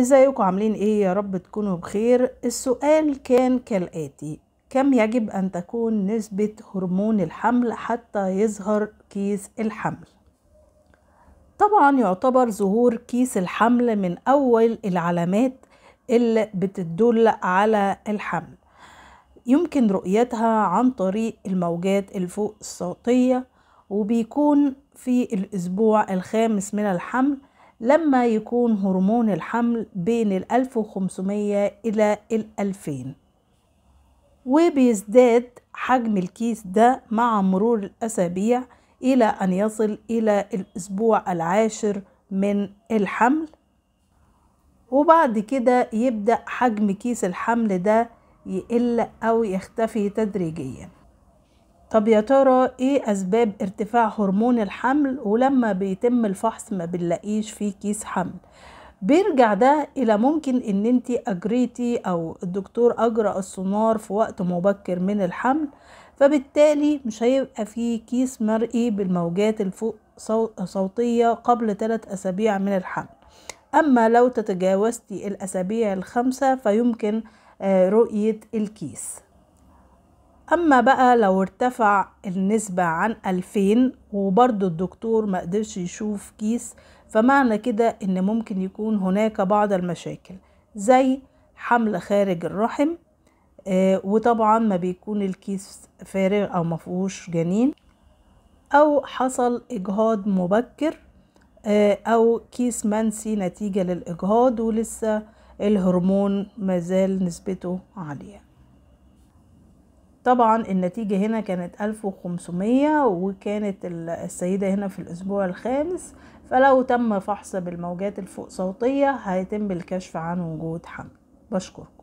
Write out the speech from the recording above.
ازيكم عاملين ايه يا رب تكونوا بخير السؤال كان كالاتي كم يجب ان تكون نسبة هرمون الحمل حتى يظهر كيس الحمل طبعا يعتبر ظهور كيس الحمل من اول العلامات اللي بتدل على الحمل يمكن رؤيتها عن طريق الموجات الفوق الصوتية وبيكون في الأسبوع الخامس من الحمل لما يكون هرمون الحمل بين ال 1500 إلى ال 2000 وبيزداد حجم الكيس ده مع مرور الأسابيع إلى أن يصل إلى الأسبوع العاشر من الحمل وبعد كده يبدأ حجم كيس الحمل ده يقل أو يختفي تدريجياً طب يا ترى ايه اسباب ارتفاع هرمون الحمل ولما بيتم الفحص ما بنلاقيش فيه كيس حمل بيرجع ده الى ممكن ان انت اجريتي او الدكتور اجرى السونار في وقت مبكر من الحمل فبالتالي مش هيبقى فيه كيس مرئي بالموجات الفوق صوتية قبل ثلاث أسابيع من الحمل أما لو تتجاوزتي الأسابيع الخمسة فيمكن آه، رؤية الكيس أما بقى لو ارتفع النسبة عن ألفين وبرضو الدكتور ما قدرش يشوف كيس فمعنى كده إن ممكن يكون هناك بعض المشاكل زي حمل خارج الرحم آه وطبعا ما بيكون الكيس فارغ أو مفهوش جنين أو حصل إجهاض مبكر آه أو كيس منسي نتيجة للإجهاض ولسه الهرمون مازال نسبته عالية طبعا النتيجة هنا كانت ألف وخمسمية وكانت السيدة هنا في الأسبوع الخامس فلو تم فحص بالموجات الفوق صوتية هيتم الكشف عن وجود حمل بشكركم